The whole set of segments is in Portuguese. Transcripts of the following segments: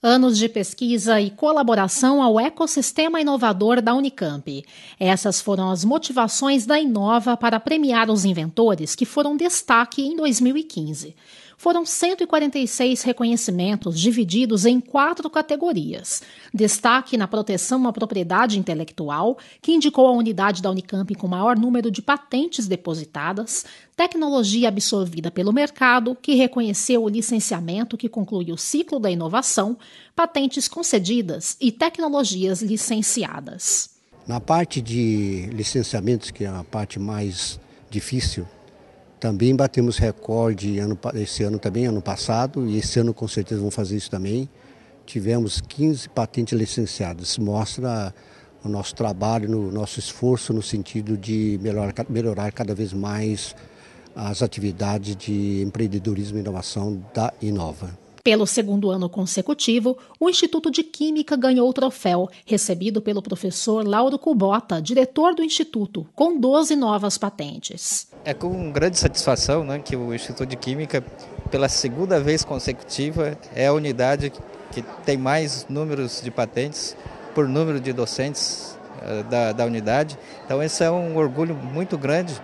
Anos de pesquisa e colaboração ao ecossistema inovador da Unicamp. Essas foram as motivações da Inova para premiar os inventores que foram destaque em 2015 foram 146 reconhecimentos divididos em quatro categorias. Destaque na proteção à propriedade intelectual, que indicou a unidade da Unicamp com maior número de patentes depositadas, tecnologia absorvida pelo mercado, que reconheceu o licenciamento que conclui o ciclo da inovação, patentes concedidas e tecnologias licenciadas. Na parte de licenciamentos, que é a parte mais difícil, também batemos recorde ano, esse ano também, ano passado, e esse ano com certeza vão fazer isso também. Tivemos 15 patentes licenciadas. Isso mostra o nosso trabalho, o nosso esforço no sentido de melhorar, melhorar cada vez mais as atividades de empreendedorismo e inovação da Inova. Pelo segundo ano consecutivo, o Instituto de Química ganhou o troféu, recebido pelo professor Lauro Cubota, diretor do Instituto, com 12 novas patentes. É com grande satisfação né, que o Instituto de Química, pela segunda vez consecutiva, é a unidade que tem mais números de patentes por número de docentes eh, da, da unidade. Então, esse é um orgulho muito grande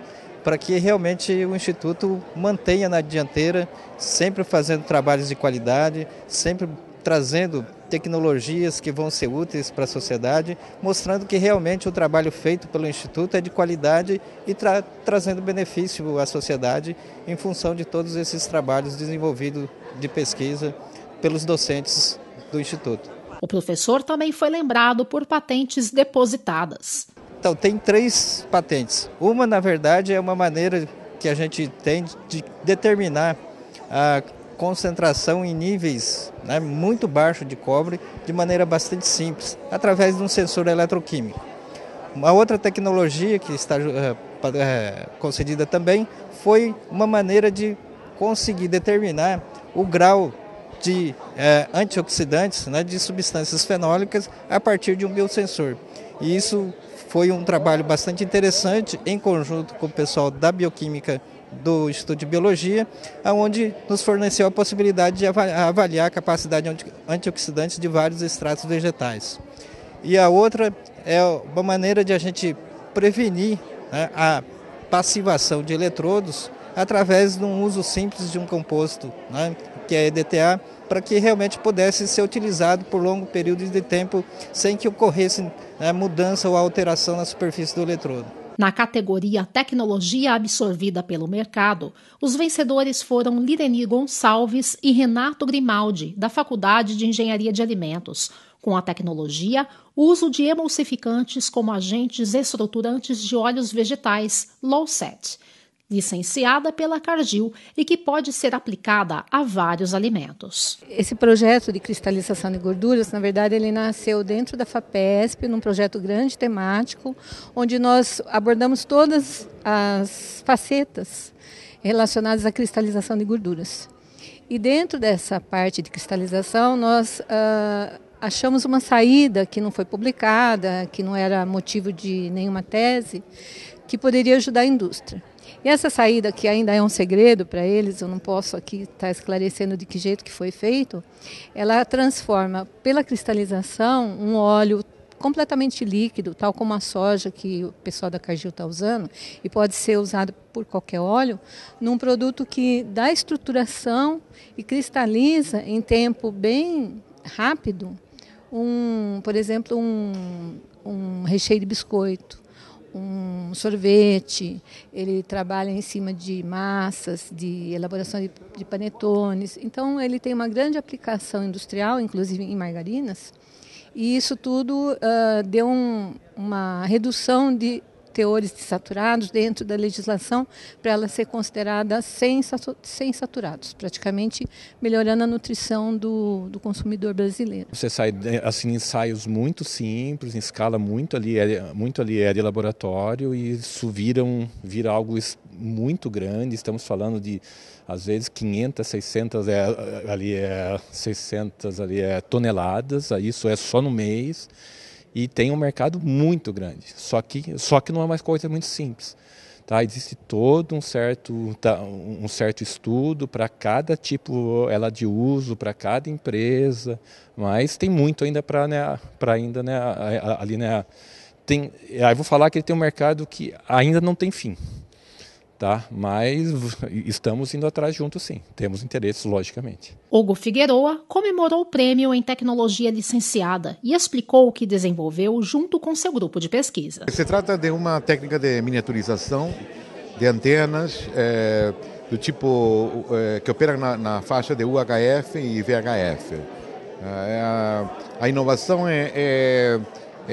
para que realmente o Instituto mantenha na dianteira, sempre fazendo trabalhos de qualidade, sempre trazendo tecnologias que vão ser úteis para a sociedade, mostrando que realmente o trabalho feito pelo Instituto é de qualidade e tra trazendo benefício à sociedade em função de todos esses trabalhos desenvolvidos de pesquisa pelos docentes do Instituto. O professor também foi lembrado por patentes depositadas. Então, tem três patentes. Uma, na verdade, é uma maneira que a gente tem de determinar a concentração em níveis né, muito baixos de cobre de maneira bastante simples, através de um sensor eletroquímico. Uma outra tecnologia que está uh, concedida também foi uma maneira de conseguir determinar o grau de uh, antioxidantes, né, de substâncias fenólicas, a partir de um biosensor. E isso foi um trabalho bastante interessante em conjunto com o pessoal da bioquímica do Instituto de Biologia, onde nos forneceu a possibilidade de avaliar a capacidade antioxidante de vários extratos vegetais. E a outra é uma maneira de a gente prevenir né, a passivação de eletrodos através de um uso simples de um composto, né, que é EDTA, para que realmente pudesse ser utilizado por longo período de tempo sem que ocorresse né, mudança ou alteração na superfície do eletrodo. Na categoria Tecnologia absorvida pelo mercado, os vencedores foram Lireni Gonçalves e Renato Grimaldi, da Faculdade de Engenharia de Alimentos, com a tecnologia uso de emulsificantes como agentes estruturantes de óleos vegetais, LOWSET licenciada pela Cargill e que pode ser aplicada a vários alimentos. Esse projeto de cristalização de gorduras, na verdade, ele nasceu dentro da FAPESP, num projeto grande temático, onde nós abordamos todas as facetas relacionadas à cristalização de gorduras. E dentro dessa parte de cristalização, nós ah, achamos uma saída que não foi publicada, que não era motivo de nenhuma tese, que poderia ajudar a indústria. E essa saída, que ainda é um segredo para eles, eu não posso aqui estar tá esclarecendo de que jeito que foi feito, ela transforma pela cristalização um óleo completamente líquido, tal como a soja que o pessoal da Cargill está usando, e pode ser usado por qualquer óleo, num produto que dá estruturação e cristaliza em tempo bem rápido, um, por exemplo, um, um recheio de biscoito, um sorvete, ele trabalha em cima de massas, de elaboração de, de panetones. Então, ele tem uma grande aplicação industrial, inclusive em margarinas, e isso tudo uh, deu um, uma redução de teores saturados dentro da legislação para ela ser considerada sem, sem saturados, praticamente melhorando a nutrição do, do consumidor brasileiro. Você sai assim ensaios muito simples, em escala muito ali, é, muito ali é de laboratório e isso vira, um, vira algo muito grande. Estamos falando de às vezes 500, 600 é, ali é 600 ali é toneladas, isso é só no mês e tem um mercado muito grande. Só que, só que não é uma coisa muito simples. Tá? Existe todo um certo, tá, um certo estudo para cada tipo ela de uso, para cada empresa, mas tem muito ainda para né, ainda né, ali né, tem, aí vou falar que ele tem um mercado que ainda não tem fim. Tá? Mas estamos indo atrás juntos, sim. Temos interesses, logicamente. Hugo Figueroa comemorou o prêmio em tecnologia licenciada e explicou o que desenvolveu junto com seu grupo de pesquisa. Se trata de uma técnica de miniaturização de antenas é, do tipo é, que opera na, na, faixa de UHF e VHF. É, é, a, a, inovação é, é,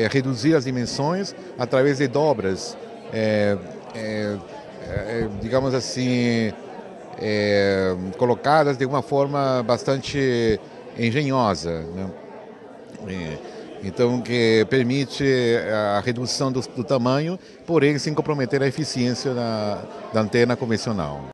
é, reduzir as dimensões através de dobras é, é, digamos assim, é, colocadas de uma forma bastante engenhosa. Né? É, então, que permite a redução do, do, tamanho, porém sem comprometer a eficiência da, da antena convencional.